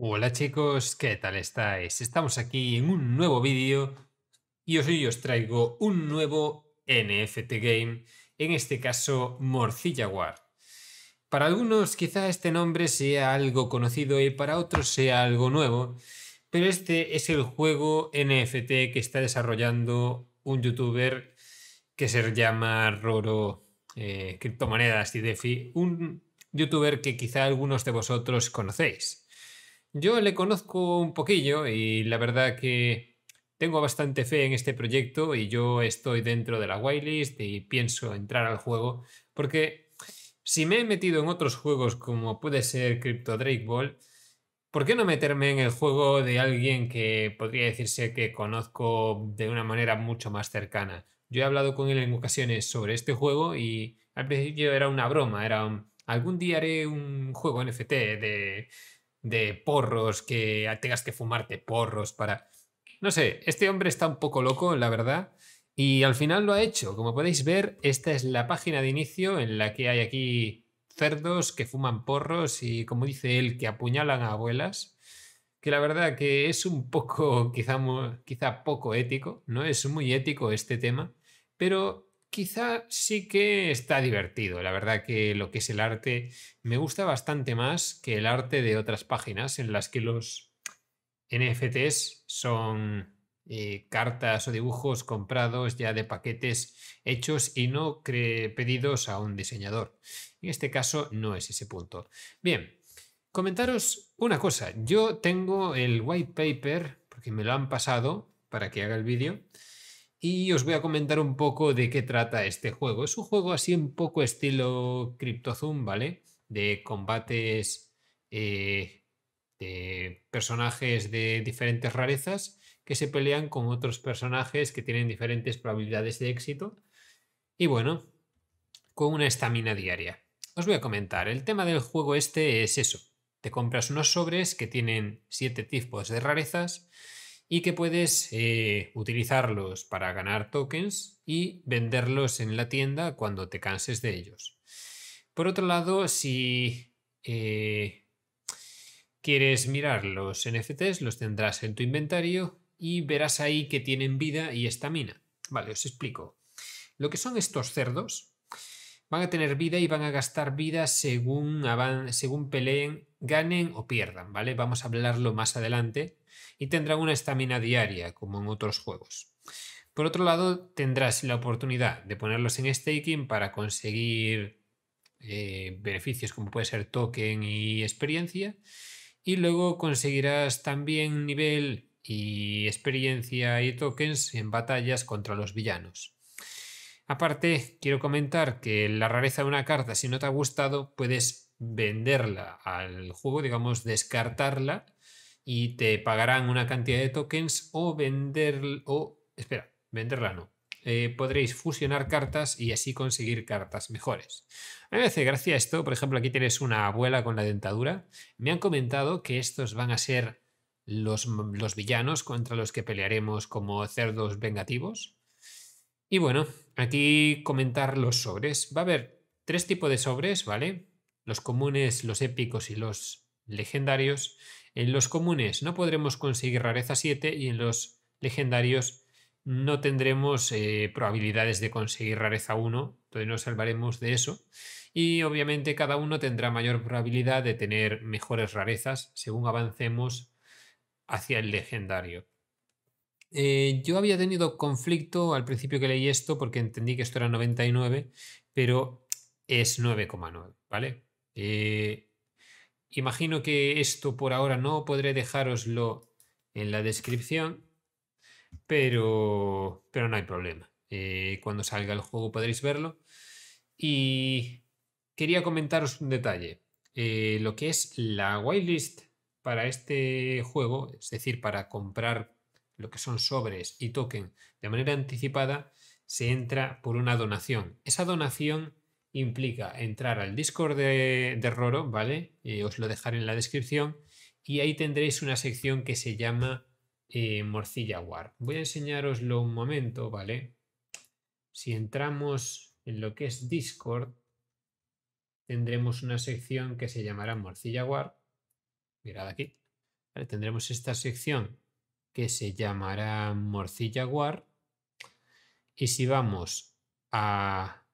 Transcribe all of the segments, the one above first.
Hola chicos, ¿qué tal estáis? Estamos aquí en un nuevo vídeo y hoy os traigo un nuevo NFT game, en este caso Morcilla War. Para algunos quizá este nombre sea algo conocido y para otros sea algo nuevo, pero este es el juego NFT que está desarrollando un youtuber que se llama Roro eh, Criptomonedas y DeFi, un youtuber que quizá algunos de vosotros conocéis. Yo le conozco un poquillo y la verdad que tengo bastante fe en este proyecto y yo estoy dentro de la whitelist y pienso entrar al juego porque si me he metido en otros juegos como puede ser Crypto Drake Ball, ¿por qué no meterme en el juego de alguien que podría decirse que conozco de una manera mucho más cercana? Yo he hablado con él en ocasiones sobre este juego y al principio era una broma, era un, algún día haré un juego NFT de de porros, que tengas que fumarte porros para... No sé, este hombre está un poco loco, la verdad, y al final lo ha hecho. Como podéis ver, esta es la página de inicio en la que hay aquí cerdos que fuman porros y, como dice él, que apuñalan a abuelas que la verdad que es un poco, quizá, quizá poco ético, no es muy ético este tema, pero quizá sí que está divertido. La verdad que lo que es el arte me gusta bastante más que el arte de otras páginas en las que los NFTs son eh, cartas o dibujos comprados ya de paquetes hechos y no pedidos a un diseñador. En este caso no es ese punto. Bien, comentaros una cosa. Yo tengo el white paper, porque me lo han pasado para que haga el vídeo y os voy a comentar un poco de qué trata este juego. Es un juego así un poco estilo CryptoZoom, ¿vale? De combates eh, de personajes de diferentes rarezas que se pelean con otros personajes que tienen diferentes probabilidades de éxito. Y bueno, con una estamina diaria. Os voy a comentar, el tema del juego este es eso. Te compras unos sobres que tienen siete tipos de rarezas y que puedes eh, utilizarlos para ganar tokens y venderlos en la tienda cuando te canses de ellos. Por otro lado, si eh, quieres mirar los NFTs, los tendrás en tu inventario y verás ahí que tienen vida y estamina. Vale, os explico. Lo que son estos cerdos van a tener vida y van a gastar vida según, según peleen, ganen o pierdan, ¿vale? Vamos a hablarlo más adelante y tendrán una estamina diaria, como en otros juegos. Por otro lado, tendrás la oportunidad de ponerlos en staking para conseguir eh, beneficios como puede ser token y experiencia. Y luego conseguirás también nivel y experiencia y tokens en batallas contra los villanos. Aparte, quiero comentar que la rareza de una carta, si no te ha gustado, puedes venderla al juego, digamos, descartarla y te pagarán una cantidad de tokens o vender o espera, venderla no. Eh, podréis fusionar cartas y así conseguir cartas mejores. A mí me hace gracia esto, por ejemplo, aquí tienes una abuela con la dentadura. Me han comentado que estos van a ser los, mm, los villanos contra los que pelearemos como cerdos vengativos. Y bueno, aquí comentar los sobres. Va a haber tres tipos de sobres, ¿vale? Los comunes, los épicos y los legendarios. En los comunes no podremos conseguir rareza 7 y en los legendarios no tendremos eh, probabilidades de conseguir rareza 1, entonces nos salvaremos de eso. Y obviamente cada uno tendrá mayor probabilidad de tener mejores rarezas según avancemos hacia el legendario. Eh, yo había tenido conflicto al principio que leí esto porque entendí que esto era 99, pero es 9,9, ¿vale? Eh, Imagino que esto por ahora no podré dejaroslo en la descripción, pero, pero no hay problema. Eh, cuando salga el juego podréis verlo. Y quería comentaros un detalle. Eh, lo que es la whitelist para este juego, es decir, para comprar lo que son sobres y token de manera anticipada, se entra por una donación. Esa donación implica entrar al Discord de, Roro, ¿vale? Eh, os lo dejaré en la descripción y ahí tendréis una sección que se llama eh, Morcilla War. Voy a enseñaroslo un momento, ¿vale? Si entramos en lo que es Discord, tendremos una sección que se llamará Morcilla War. Mirad aquí. Tendremos esta sección que se llamará Morcilla War. Y si vamos a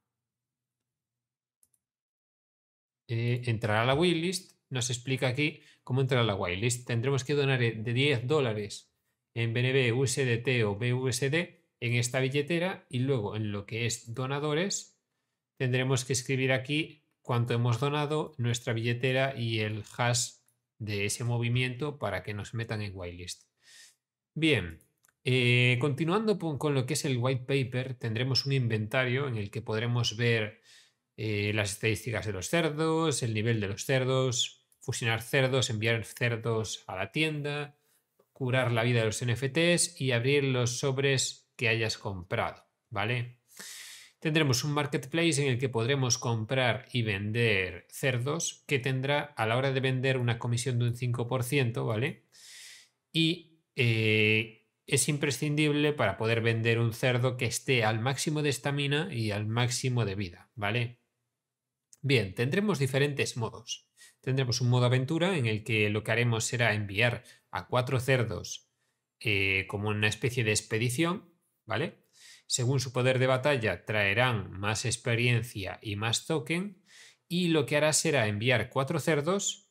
Eh, entrar a la whitelist. Nos explica aquí cómo entrar a la whitelist. Tendremos que donar e, de 10 dólares en BNB, USDT o BUSD en esta billetera y luego en lo que es donadores tendremos que escribir aquí cuánto hemos donado, nuestra billetera y el hash de ese movimiento para que nos metan en whitelist. Bien, eh, continuando con lo que es el white paper, tendremos un inventario en el que podremos ver eh, las estadísticas de los cerdos, el nivel de los cerdos, fusionar cerdos, enviar cerdos a la tienda, curar la vida de los NFTs y abrir los sobres que hayas comprado, ¿vale? Tendremos un marketplace en el que podremos comprar y vender cerdos que tendrá a la hora de vender una comisión de un 5%, ¿vale? Y eh, es imprescindible para poder vender un cerdo que esté al máximo de estamina y al máximo de vida, ¿vale? Bien, tendremos diferentes modos. Tendremos un modo aventura en el que lo que haremos será enviar a cuatro cerdos eh, como una especie de expedición, ¿vale? Según su poder de batalla traerán más experiencia y más token y lo que hará será enviar cuatro cerdos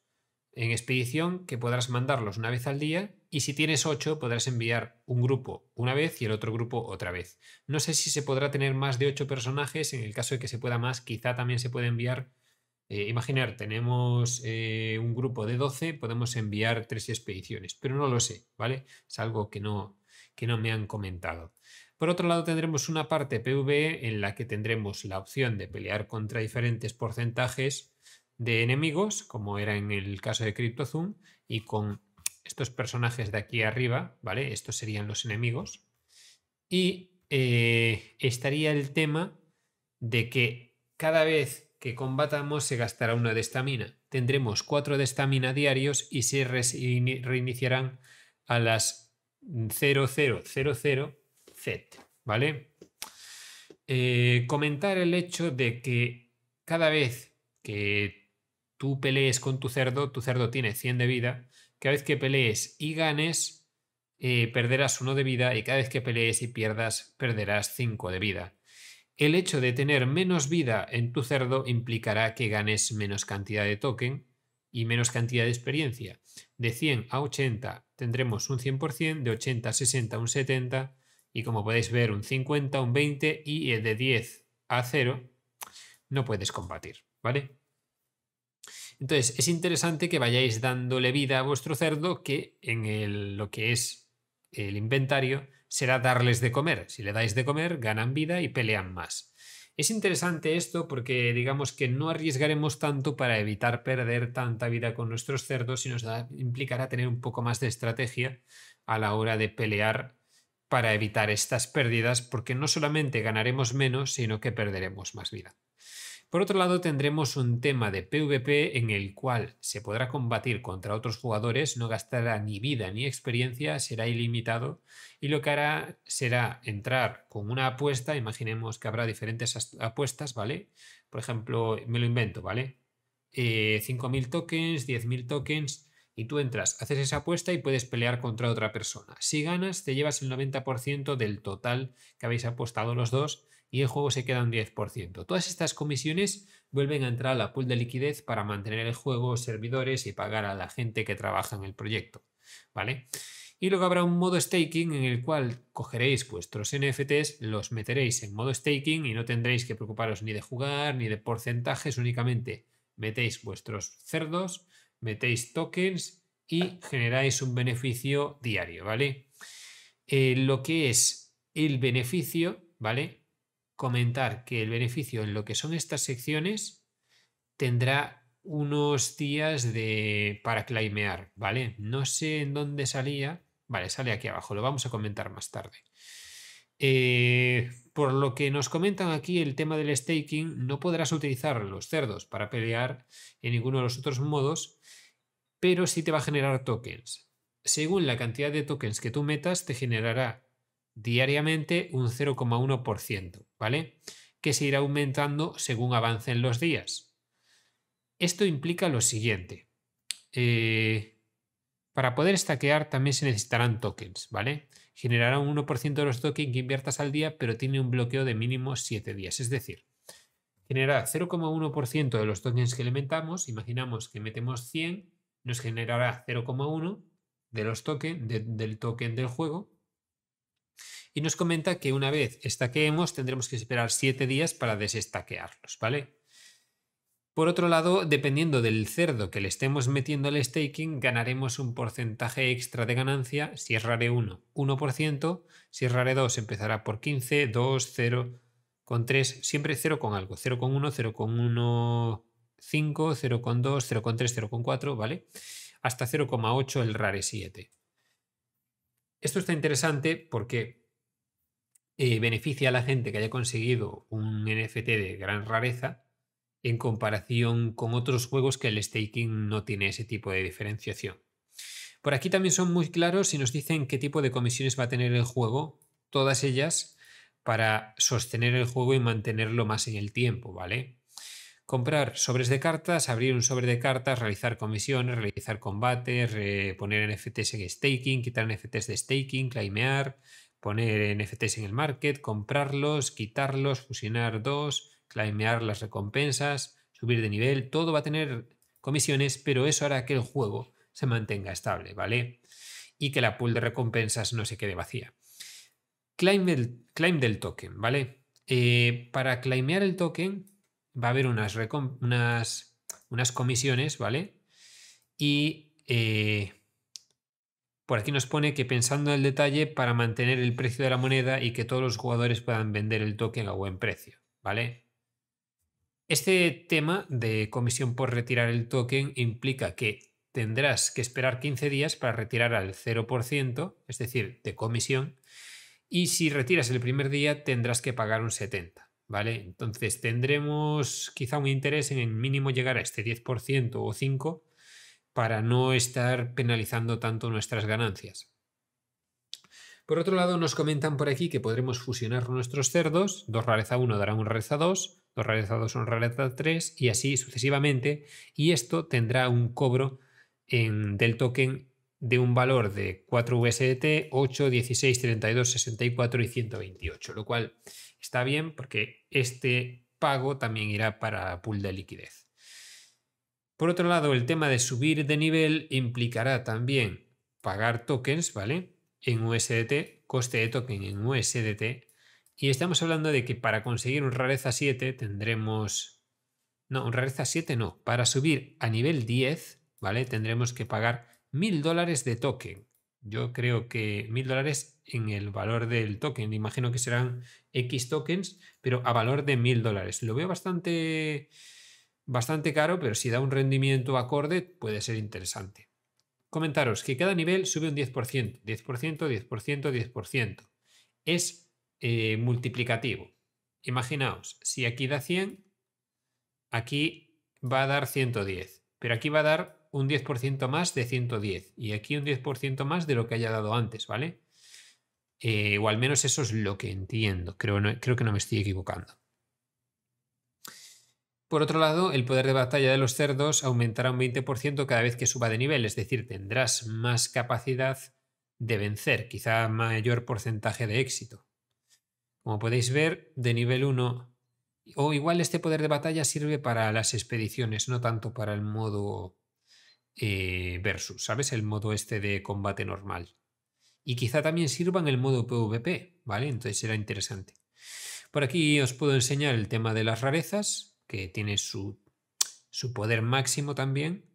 en expedición que podrás mandarlos una vez al día y si tienes ocho podrás enviar un grupo una vez y el otro grupo otra vez. No sé si se podrá tener más de ocho personajes, en el caso de que se pueda más, quizá también se pueda enviar, eh, imaginar, tenemos eh, un grupo de doce, podemos enviar tres expediciones, pero no lo sé, ¿vale? Es algo que no, que no me han comentado. Por otro lado, tendremos una parte Pv e en la que tendremos la opción de pelear contra diferentes porcentajes de enemigos, como era en el caso de CryptoZoom, y con estos personajes de aquí arriba, ¿vale? Estos serían los enemigos. Y estaría el tema de que cada vez que combatamos se gastará una de estamina. Tendremos cuatro de estamina diarios y se reiniciarán a las 0000 Z, ¿vale? comentar el hecho de que cada vez que tú pelees con tu cerdo, tu cerdo tiene 100 de vida. Cada vez que pelees y ganes, eh, perderás uno de vida y cada vez que pelees y pierdas, perderás 5 de vida. El hecho de tener menos vida en tu cerdo implicará que ganes menos cantidad de token y menos cantidad de experiencia. De 100 a 80 tendremos un 100%, de 80 a 60 un 70 y como podéis ver un 50, un 20 y de 10 a 0 no puedes combatir, ¿vale? Entonces, es interesante que vayáis dándole vida a vuestro cerdo, que en lo que es el inventario será darles de comer. Si le dais de comer, ganan vida y pelean más. Es interesante esto porque digamos que no arriesgaremos tanto para evitar perder tanta vida con nuestros cerdos y nos implicará tener un poco más de estrategia a la hora de pelear para evitar estas pérdidas porque no solamente ganaremos menos, sino que perderemos más vida. Por otro lado, tendremos un tema de PvP en el cual se podrá combatir contra otros jugadores, no gastará ni vida ni experiencia, será ilimitado y lo que hará será entrar con una apuesta, imaginemos que habrá diferentes apuestas, ¿vale? Por ejemplo, me lo invento, ¿vale? 5.000 eh, tokens, 10.000 tokens y tú entras, haces esa apuesta y puedes pelear contra otra persona. Si ganas, te llevas el 90% del total que habéis apostado los dos y el juego se queda un 10%. Todas estas comisiones vuelven a entrar a la pool de liquidez para mantener el juego, servidores y pagar a la gente que trabaja en el proyecto. ¿Vale? Y luego habrá un modo staking en el cual cogeréis vuestros NFTs, los meteréis en modo staking y no tendréis que preocuparos ni de jugar ni de porcentajes, únicamente metéis vuestros cerdos, metéis tokens y generáis un beneficio diario, ¿vale? Eh, lo que es el beneficio, ¿vale? comentar que el beneficio en lo que son estas secciones tendrá unos días de para claimear, ¿vale? No sé en dónde salía. Vale, sale aquí abajo, lo vamos a comentar más tarde. Eh, por lo que nos comentan aquí el tema del staking, no podrás utilizar los cerdos para pelear en ninguno de los otros modos, pero sí te va a generar tokens. Según la cantidad de tokens que tú metas, te generará diariamente un 0,1%, ¿vale? Que se irá aumentando según avancen los días. Esto implica lo siguiente. Eh, para poder stackear también se necesitarán tokens, ¿vale? Generará un 1% de los tokens que inviertas al día, pero tiene un bloqueo de mínimo 7 días. Es decir, generará 0,1% de los tokens que alimentamos. Imaginamos que metemos 100, nos generará 0,1 de los del token del juego, y nos comenta que una vez estaqueemos tendremos que esperar 7 días para desestaquearlos, ¿vale? Por otro lado, dependiendo del cerdo que le estemos metiendo al staking, ganaremos un porcentaje extra de ganancia. Si es rare 1, 1%. Si es rare 2, empezará por 15, 2, 0, con 3. Siempre 0 con algo. 0 con 1, 0 con 1, 5, 0 con 2, 0 con 3, 0 con 4, ¿vale? Hasta 0,8 el rare 7. Esto está interesante porque eh, beneficia a la gente que haya conseguido un NFT de gran rareza en comparación con otros juegos que el staking no tiene ese tipo de diferenciación. Por aquí también son muy claros y nos dicen qué tipo de comisiones va a tener el juego, todas ellas para sostener el juego y mantenerlo más en el tiempo, ¿vale? comprar sobres de cartas, abrir un sobre de cartas, realizar comisiones, realizar combates, poner NFTs en staking, quitar NFTs de staking, claimear, poner NFTs en el market, comprarlos, quitarlos, fusionar dos, claimear las recompensas, subir de nivel, todo va a tener comisiones, pero eso hará que el juego se mantenga estable, ¿vale? Y que la pool de recompensas no se quede vacía. Claim del, token, ¿vale? Eh, para claimear el token va a haber unas, unas, comisiones, ¿vale? Y eh, por aquí nos pone que pensando en el detalle para mantener el precio de la moneda y que todos los jugadores puedan vender el token a buen precio, ¿vale? Este tema de comisión por retirar el token implica que tendrás que esperar 15 días para retirar al 0%, es decir, de comisión, y si retiras el primer día tendrás que pagar un 70%. Entonces tendremos quizá un interés en el mínimo llegar a este 10% o 5% para no estar penalizando tanto nuestras ganancias. Por otro lado, nos comentan por aquí que podremos fusionar nuestros cerdos, Dos rareza 1 dará un rareza 2, 2 rareza 2 un rareza 3 y así sucesivamente, y esto tendrá un cobro en, del token de un valor de 4 USDT, 8, 16, 32, 64 y 128, lo cual está bien porque este pago también irá para pool de liquidez. Por otro lado, el tema de subir de nivel implicará también pagar tokens, ¿vale? En USDT, coste de token en USDT. Y estamos hablando de que para conseguir un rareza 7 tendremos... No, un rareza 7 no. Para subir a nivel 10, ¿vale? Tendremos que pagar mil dólares de token. Yo creo que mil dólares en el valor del token. Imagino que serán X tokens, pero a valor de mil dólares. Lo veo bastante, bastante caro, pero si da un rendimiento acorde puede ser interesante. Comentaros que cada nivel sube un 10%, 10%, 10%, 10%. Es eh, multiplicativo. Imaginaos, si aquí da 100, aquí va a dar 110, pero aquí va a dar un 10% más de 110 y aquí un 10% más de lo que haya dado antes, ¿vale? Eh, o al menos eso es lo que entiendo, creo, no, creo que no me estoy equivocando. Por otro lado, el poder de batalla de los cerdos aumentará un 20% cada vez que suba de nivel, es decir, tendrás más capacidad de vencer, quizá mayor porcentaje de éxito. Como podéis ver, de nivel 1, o igual este poder de batalla sirve para las expediciones, no tanto para el modo eh, versus, ¿sabes? El modo este de combate normal. Y quizá también sirva en el modo PvP, ¿vale? Entonces será interesante. Por aquí os puedo enseñar el tema de las rarezas, que tiene su, poder máximo también,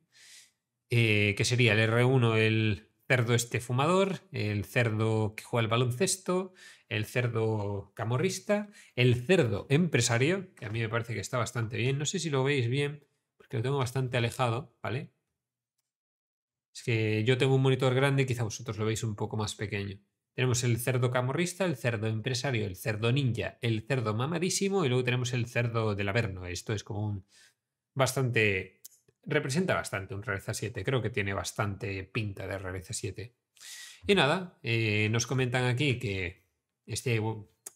eh, que sería el R1, el cerdo este fumador, el cerdo que juega el baloncesto, el cerdo camorrista, el cerdo empresario, que a mí me parece que está bastante bien. No sé si lo veis bien, porque lo tengo bastante alejado, ¿vale? Es que yo tengo un monitor grande, quizá vosotros lo veis un poco más pequeño. Tenemos el cerdo camorrista, el cerdo empresario, el cerdo ninja, el cerdo mamadísimo y luego tenemos el cerdo del Averno. Esto es como un bastante... representa bastante un Rareza 7, creo que tiene bastante pinta de Rareza 7. Y nada, eh, nos comentan aquí que este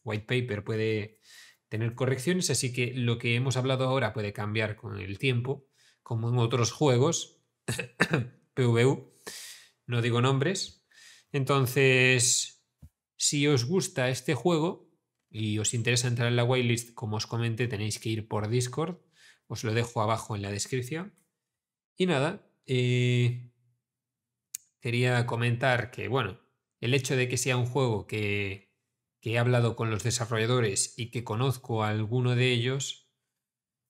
white paper puede tener correcciones, así que lo que hemos hablado ahora puede cambiar con el tiempo, como en otros juegos. PVU, no digo nombres. Entonces, si os gusta este juego y os interesa entrar en la whitelist, como os comenté, tenéis que ir por Discord. Os lo dejo abajo en la descripción. Y nada, eh, quería comentar que, bueno, el hecho de que sea un juego que, he hablado con los desarrolladores y que conozco a alguno de ellos,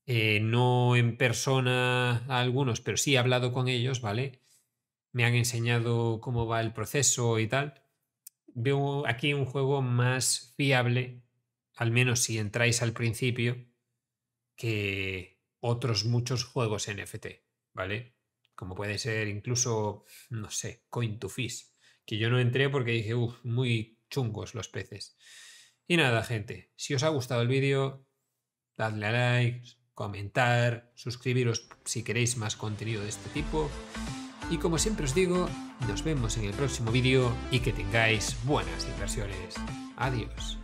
eh, no en persona a algunos, pero sí he hablado con ellos, ¿vale? me han enseñado cómo va el proceso y tal. Veo aquí un juego más fiable, al menos si entráis al principio, que otros muchos juegos NFT, ¿vale? Como puede ser incluso, no sé, Coin to Fish, que yo no entré porque dije, uff, muy chungos los peces. Y nada, gente, si os ha gustado el vídeo, dadle a like, comentar, suscribiros si queréis más contenido de este tipo. Y como siempre os digo, nos vemos en el próximo vídeo y que tengáis buenas inversiones. Adiós.